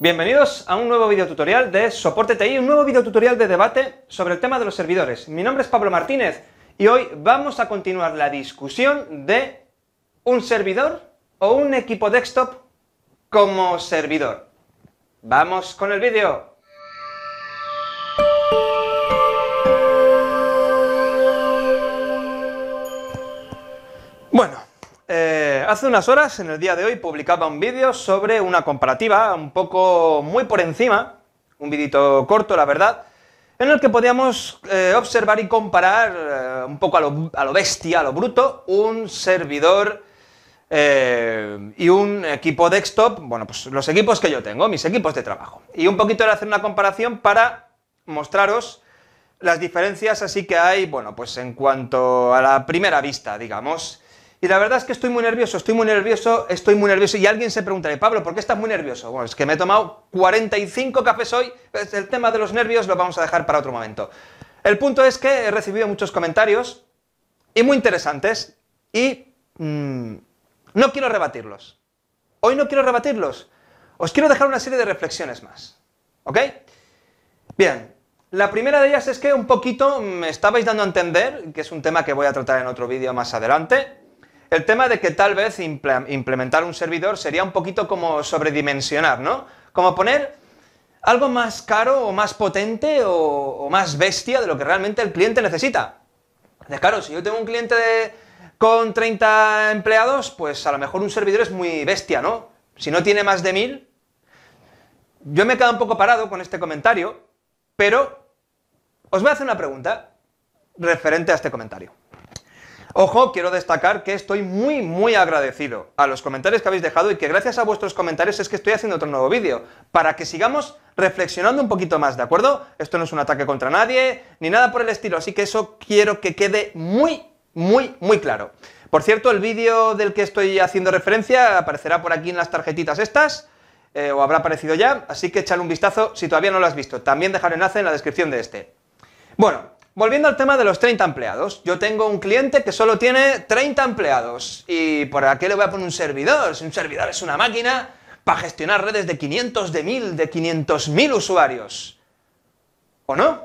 Bienvenidos a un nuevo video tutorial de Soporte TI, un nuevo video tutorial de debate sobre el tema de los servidores. Mi nombre es Pablo Martínez y hoy vamos a continuar la discusión de un servidor o un equipo desktop como servidor. ¡Vamos con el vídeo! Bueno, eh, hace unas horas, en el día de hoy, publicaba un vídeo sobre una comparativa, un poco muy por encima, un vidito corto, la verdad, en el que podíamos eh, observar y comparar eh, un poco a lo, a lo, bestia, a lo bruto, un servidor y un equipo desktop, bueno, pues los equipos que yo tengo, mis equipos de trabajo. Y un poquito era hacer una comparación para mostraros las diferencias así que hay, bueno, pues en cuanto a la primera vista, digamos, y la verdad es que estoy muy nervioso, estoy muy nervioso, estoy muy nervioso. Y alguien se preguntará, Pablo, ¿por qué estás muy nervioso? Bueno, es que me he tomado 45 cafés hoy. El tema de los nervios lo vamos a dejar para otro momento. El punto es que he recibido muchos comentarios y muy interesantes y mm, no quiero rebatirlos. Hoy no quiero rebatirlos. Os quiero dejar una serie de reflexiones más. ¿Ok? Bien, la primera de ellas es que un poquito me estabais dando a entender, que es un tema que voy a tratar en otro vídeo más adelante, el tema de que tal vez implementar un servidor sería un poquito como sobredimensionar, ¿no? Como poner algo más caro o más potente o, más bestia de lo que realmente el cliente necesita. De claro, si yo tengo un cliente con 30 empleados, pues a lo mejor un servidor es muy bestia, ¿no? Si no tiene más de 1000. Yo me he quedado un poco parado con este comentario, pero os voy a hacer una pregunta referente a este comentario. Ojo, quiero destacar que estoy muy, muy agradecido a los comentarios que habéis dejado y que gracias a vuestros comentarios es que estoy haciendo otro nuevo vídeo, para que sigamos reflexionando un poquito más, ¿de acuerdo? Esto no es un ataque contra nadie, ni nada por el estilo, así que eso quiero que quede muy, muy, muy claro. Por cierto, el vídeo del que estoy haciendo referencia aparecerá por aquí en las tarjetitas estas, eh, o habrá aparecido ya, así que echale un vistazo si todavía no lo has visto. También dejaré enlace en la descripción de este. Bueno, Volviendo al tema de los 30 empleados, yo tengo un cliente que solo tiene 30 empleados y por aquí le voy a poner un servidor, si un servidor es una máquina para gestionar redes de 500, de 1000, de 500.000 usuarios. ¿O no?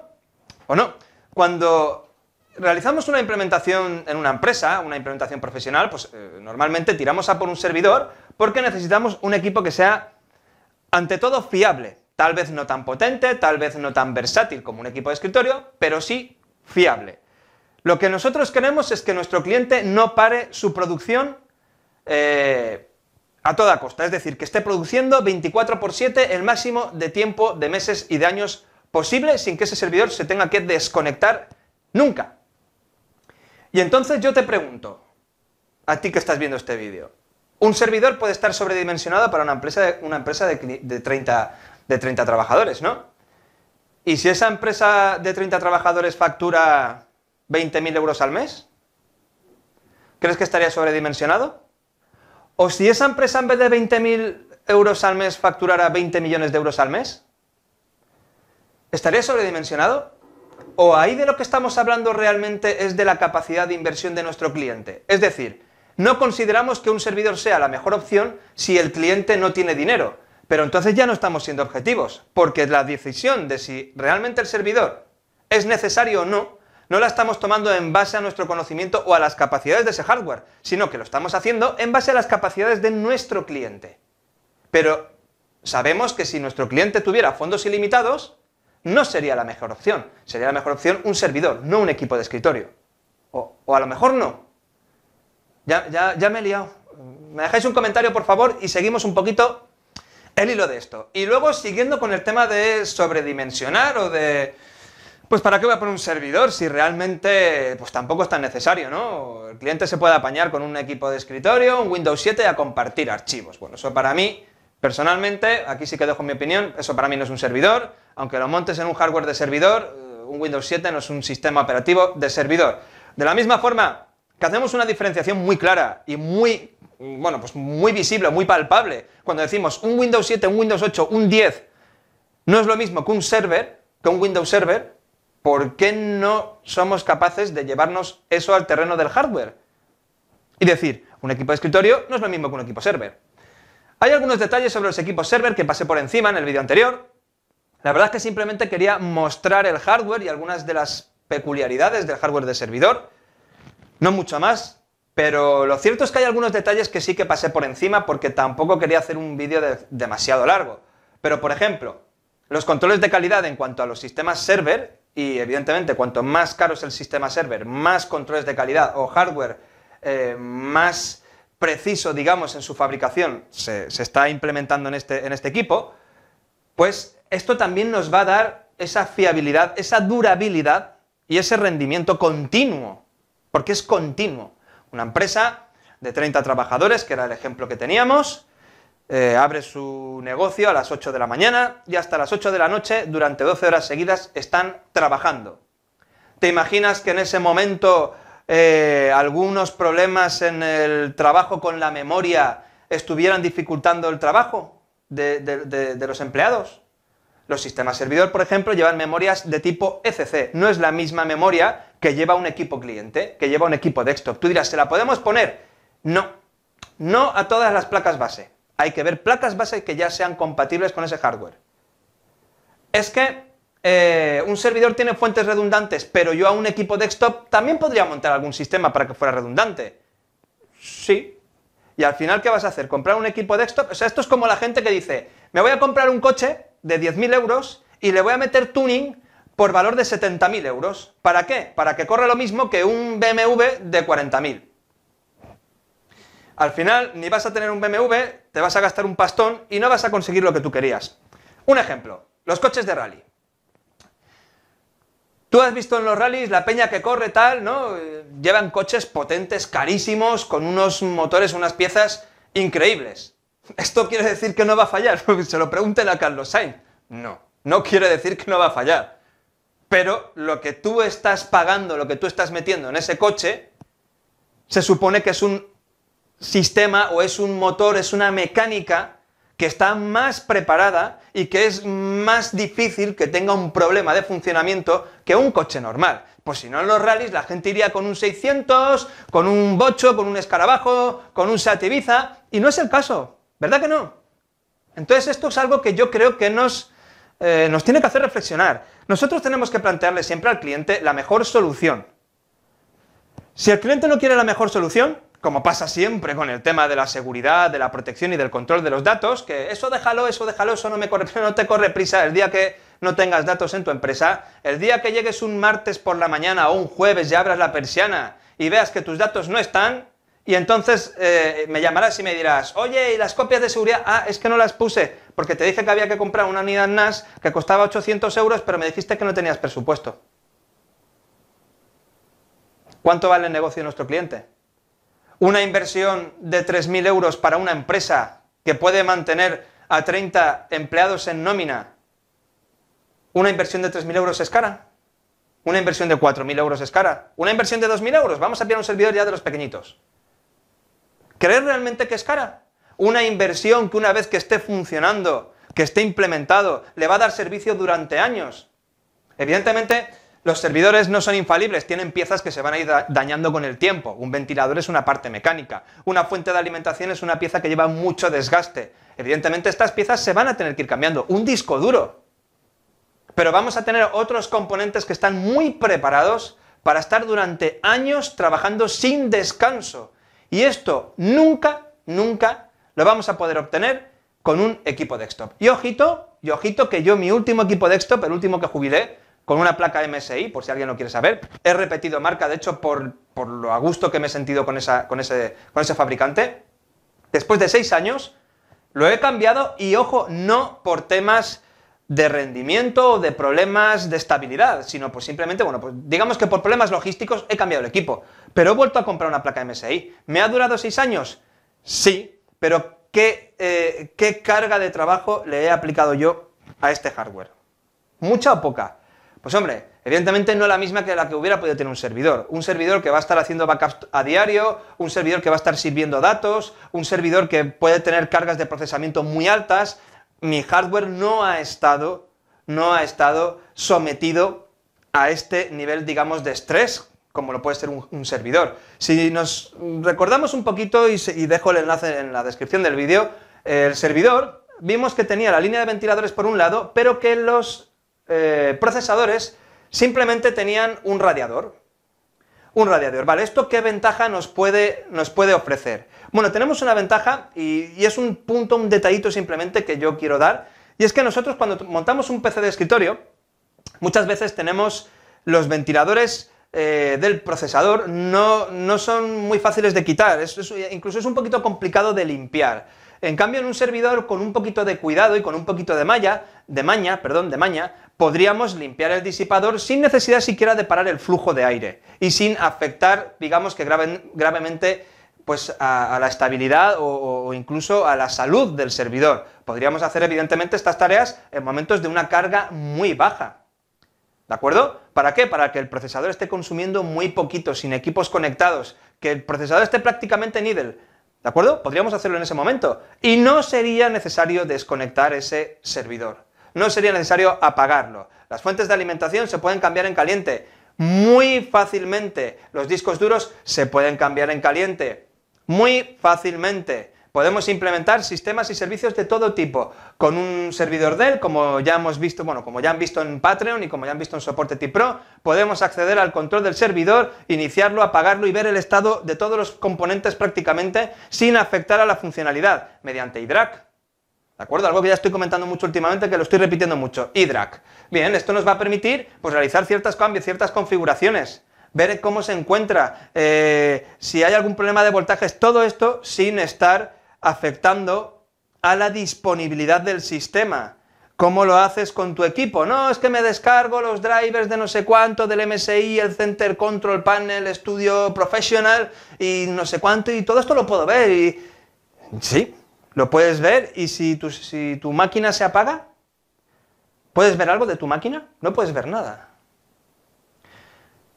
¿O no? Cuando realizamos una implementación en una empresa, una implementación profesional, pues eh, normalmente tiramos a por un servidor porque necesitamos un equipo que sea, ante todo, fiable. Tal vez no tan potente, tal vez no tan versátil como un equipo de escritorio, pero sí fiable. Lo que nosotros queremos es que nuestro cliente no pare su producción eh, a toda costa, es decir, que esté produciendo 24 por 7 el máximo de tiempo, de meses y de años posible sin que ese servidor se tenga que desconectar nunca. Y entonces yo te pregunto, a ti que estás viendo este vídeo, un servidor puede estar sobredimensionado para una empresa de, una empresa 30, de 30 trabajadores, ¿no? ¿Y si esa empresa de 30 trabajadores factura 20.000 euros al mes? ¿Crees que estaría sobredimensionado? ¿O si esa empresa en vez de 20.000 euros al mes facturara 20 millones de euros al mes? ¿Estaría sobredimensionado? ¿O ahí de lo que estamos hablando realmente es de la capacidad de inversión de nuestro cliente? Es decir, no consideramos que un servidor sea la mejor opción si el cliente no tiene dinero pero entonces ya no estamos siendo objetivos, porque la decisión de si realmente el servidor es necesario o no, no la estamos tomando en base a nuestro conocimiento o a las capacidades de ese hardware, sino que lo estamos haciendo en base a las capacidades de nuestro cliente. Pero sabemos que si nuestro cliente tuviera fondos ilimitados, no sería la mejor opción. Sería la mejor opción un servidor, no un equipo de escritorio. O, a lo mejor no. Ya, ya, ya me he liado. Me dejáis un comentario, por favor, y seguimos un poquito el hilo de esto. Y luego siguiendo con el tema de sobredimensionar o de... Pues para qué voy a poner un servidor si realmente pues tampoco es tan necesario, ¿no? El cliente se puede apañar con un equipo de escritorio, un Windows 7 a compartir archivos. Bueno, eso para mí, personalmente, aquí sí que dejo mi opinión, eso para mí no es un servidor, aunque lo montes en un hardware de servidor, eh, un Windows 7 no es un sistema operativo de servidor. De la misma forma, que hacemos una diferenciación muy clara y muy, bueno, pues muy visible, muy palpable. Cuando decimos un Windows 7, un Windows 8, un 10, no es lo mismo que un server, que un Windows Server, ¿por qué no somos capaces de llevarnos eso al terreno del hardware? Y decir, un equipo de escritorio no es lo mismo que un equipo server. Hay algunos detalles sobre los equipos server que pasé por encima en el vídeo anterior. La verdad es que simplemente quería mostrar el hardware y algunas de las peculiaridades del hardware de servidor. No mucho más, pero lo cierto es que hay algunos detalles que sí que pasé por encima porque tampoco quería hacer un vídeo demasiado largo. Pero por ejemplo, los controles de calidad en cuanto a los sistemas server, y evidentemente cuanto más caro es el sistema server, más controles de calidad o hardware eh, más preciso, digamos, en su fabricación se, se está implementando en este, en este equipo, pues esto también nos va a dar esa fiabilidad, esa durabilidad y ese rendimiento continuo porque es continuo. Una empresa de 30 trabajadores, que era el ejemplo que teníamos, eh, abre su negocio a las 8 de la mañana y hasta las 8 de la noche, durante 12 horas seguidas, están trabajando. ¿Te imaginas que en ese momento eh, algunos problemas en el trabajo con la memoria estuvieran dificultando el trabajo de, de los empleados? Los sistemas servidor, por ejemplo, llevan memorias de tipo ECC. No es la misma memoria que lleva un equipo cliente, que lleva un equipo desktop. Tú dirás, ¿se la podemos poner? No, no a todas las placas base. Hay que ver placas base que ya sean compatibles con ese hardware. Es que eh, un servidor tiene fuentes redundantes, pero yo a un equipo desktop también podría montar algún sistema para que fuera redundante. Sí. Y al final, ¿qué vas a hacer? ¿Comprar un equipo desktop? O sea, esto es como la gente que dice, me voy a comprar un coche de 10.000 euros y le voy a meter tuning por valor de 70.000 euros. ¿Para qué? Para que corra lo mismo que un BMW de 40.000. Al final, ni vas a tener un BMW, te vas a gastar un pastón y no vas a conseguir lo que tú querías. Un ejemplo, los coches de rally. Tú has visto en los rallies la peña que corre tal, ¿no? Eh, llevan coches potentes, carísimos, con unos motores, unas piezas increíbles. ¿Esto quiere decir que no va a fallar? Se lo pregunten a Carlos Sainz. No, no quiere decir que no va a fallar pero lo que tú estás pagando, lo que tú estás metiendo en ese coche, se supone que es un sistema o es un motor, es una mecánica que está más preparada y que es más difícil que tenga un problema de funcionamiento que un coche normal. Pues si no en los rallies la gente iría con un 600, con un bocho, con un escarabajo, con un sativiza, y no es el caso, ¿verdad que no? Entonces esto es algo que yo creo que nos eh, nos tiene que hacer reflexionar. Nosotros tenemos que plantearle siempre al cliente la mejor solución. Si el cliente no quiere la mejor solución, como pasa siempre con el tema de la seguridad, de la protección y del control de los datos, que eso déjalo, eso déjalo, eso no, me corre, no te corre prisa el día que no tengas datos en tu empresa, el día que llegues un martes por la mañana o un jueves y abras la persiana y veas que tus datos no están, y entonces eh, me llamarás y me dirás, oye, ¿y las copias de seguridad? Ah, es que no las puse, porque te dije que había que comprar una unidad NAS que costaba 800 euros, pero me dijiste que no tenías presupuesto. ¿Cuánto vale el negocio de nuestro cliente? Una inversión de 3.000 euros para una empresa que puede mantener a 30 empleados en nómina. ¿Una inversión de 3.000 euros es cara? ¿Una inversión de 4.000 euros es cara? ¿Una inversión de 2.000 euros? Vamos a pillar un servidor ya de los pequeñitos. ¿Crees realmente que es cara? Una inversión que una vez que esté funcionando, que esté implementado, le va a dar servicio durante años. Evidentemente, los servidores no son infalibles, tienen piezas que se van a ir dañando con el tiempo. Un ventilador es una parte mecánica, una fuente de alimentación es una pieza que lleva mucho desgaste. Evidentemente estas piezas se van a tener que ir cambiando. Un disco duro. Pero vamos a tener otros componentes que están muy preparados para estar durante años trabajando sin descanso, y esto nunca, nunca lo vamos a poder obtener con un equipo desktop. Y ojito, y ojito que yo mi último equipo desktop, el último que jubilé, con una placa MSI, por si alguien lo quiere saber, he repetido marca, de hecho, por, lo a gusto que me he sentido con, esa, con, ese, con ese fabricante, después de seis años, lo he cambiado y ojo, no por temas de rendimiento o de problemas de estabilidad, sino pues simplemente, bueno, pues digamos que por problemas logísticos he cambiado el equipo, pero he vuelto a comprar una placa MSI. ¿Me ha durado seis años? Sí, pero eh, ¿qué, carga de trabajo le he aplicado yo a este hardware? ¿Mucha o poca? Pues hombre, evidentemente no es la misma que la que hubiera podido tener un servidor. Un servidor que va a estar haciendo backups a diario, un servidor que va a estar sirviendo datos, un servidor que puede tener cargas de procesamiento muy altas, mi hardware no ha estado, no ha estado sometido a este nivel, digamos, de estrés, como lo puede ser un, servidor. Si nos recordamos un poquito, y, dejo el enlace en la descripción del vídeo, el servidor, vimos que tenía la línea de ventiladores por un lado, pero que los eh, procesadores simplemente tenían un radiador, un radiador. Vale, ¿esto qué ventaja nos puede, nos puede ofrecer? Bueno, tenemos una ventaja y, es un punto, un detallito simplemente que yo quiero dar, y es que nosotros cuando montamos un PC de escritorio, muchas veces tenemos los ventiladores eh, del procesador, no, no, son muy fáciles de quitar, incluso es un poquito complicado de limpiar. En cambio, en un servidor con un poquito de cuidado y con un poquito de malla, de maña, perdón, de maña, podríamos limpiar el disipador sin necesidad siquiera de parar el flujo de aire y sin afectar, digamos que gravemente, pues a, la estabilidad o, o, incluso a la salud del servidor. Podríamos hacer evidentemente estas tareas en momentos de una carga muy baja. ¿De acuerdo? ¿Para qué? Para que el procesador esté consumiendo muy poquito, sin equipos conectados, que el procesador esté prácticamente en idle, ¿De acuerdo? Podríamos hacerlo en ese momento. Y no sería necesario desconectar ese servidor. No sería necesario apagarlo. Las fuentes de alimentación se pueden cambiar en caliente. Muy fácilmente. Los discos duros se pueden cambiar en caliente. Muy fácilmente. Podemos implementar sistemas y servicios de todo tipo, con un servidor Dell, como ya hemos visto, bueno, como ya han visto en Patreon y como ya han visto en Soporte T-Pro, podemos acceder al control del servidor, iniciarlo, apagarlo y ver el estado de todos los componentes prácticamente sin afectar a la funcionalidad, mediante IDRAC. ¿De acuerdo? Algo que ya estoy comentando mucho últimamente, que lo estoy repitiendo mucho, IDRAC. Bien, esto nos va a permitir pues, realizar ciertos cambios, ciertas configuraciones ver cómo se encuentra, eh, si hay algún problema de voltajes, todo esto sin estar afectando a la disponibilidad del sistema. ¿Cómo lo haces con tu equipo? No, es que me descargo los drivers de no sé cuánto, del MSI, el Center Control Panel, Studio Professional y no sé cuánto, y todo esto lo puedo ver. Sí, lo puedes ver y si tu máquina se apaga, ¿puedes ver algo de tu máquina? No puedes ver nada.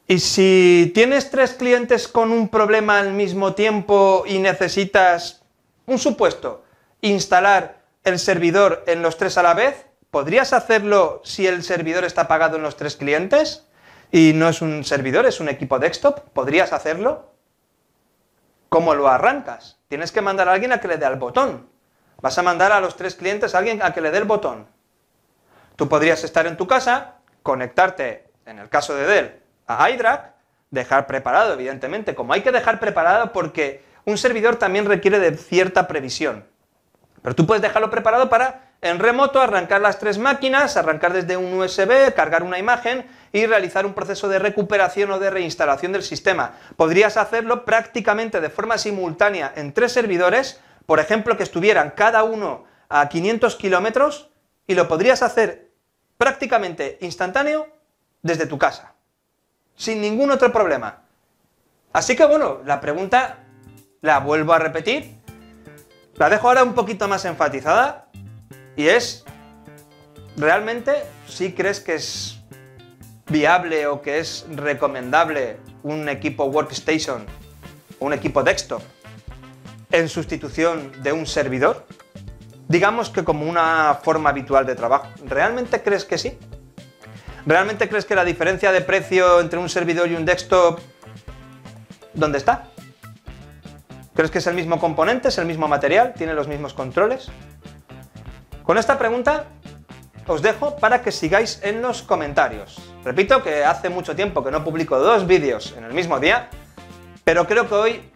Y si tienes tres clientes con un problema al mismo tiempo y necesitas un supuesto, instalar el servidor en los tres a la vez, ¿podrías hacerlo si el servidor está pagado en los tres clientes? Y no es un servidor, es un equipo desktop, ¿podrías hacerlo? ¿Cómo lo arrancas? Tienes que mandar a alguien a que le dé al botón. Vas a mandar a los tres clientes a alguien a que le dé el botón. Tú podrías estar en tu casa, conectarte, en el caso de Dell, a iDRAC, dejar preparado, evidentemente, como hay que dejar preparado porque un servidor también requiere de cierta previsión. Pero tú puedes dejarlo preparado para en remoto arrancar las tres máquinas, arrancar desde un USB, cargar una imagen y realizar un proceso de recuperación o de reinstalación del sistema. Podrías hacerlo prácticamente de forma simultánea en tres servidores, por ejemplo que estuvieran cada uno a 500 kilómetros y lo podrías hacer prácticamente instantáneo desde tu casa, sin ningún otro problema. Así que bueno, la pregunta la vuelvo a repetir. La dejo ahora un poquito más enfatizada y es, ¿realmente si crees que es viable o que es recomendable un equipo workstation o un equipo desktop en sustitución de un servidor? Digamos que como una forma habitual de trabajo. ¿Realmente crees que sí? ¿Realmente crees que la diferencia de precio entre un servidor y un desktop... ¿Dónde está? ¿Crees que es el mismo componente, es el mismo material, tiene los mismos controles? Con esta pregunta os dejo para que sigáis en los comentarios. Repito que hace mucho tiempo que no publico dos vídeos en el mismo día, pero creo que hoy,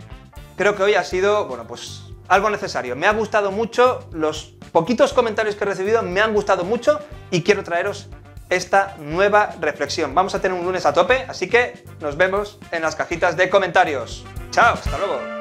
creo que hoy ha sido, bueno, pues algo necesario. Me ha gustado mucho, los poquitos comentarios que he recibido me han gustado mucho y quiero traeros esta nueva reflexión. Vamos a tener un lunes a tope, así que nos vemos en las cajitas de comentarios. Chao, hasta luego.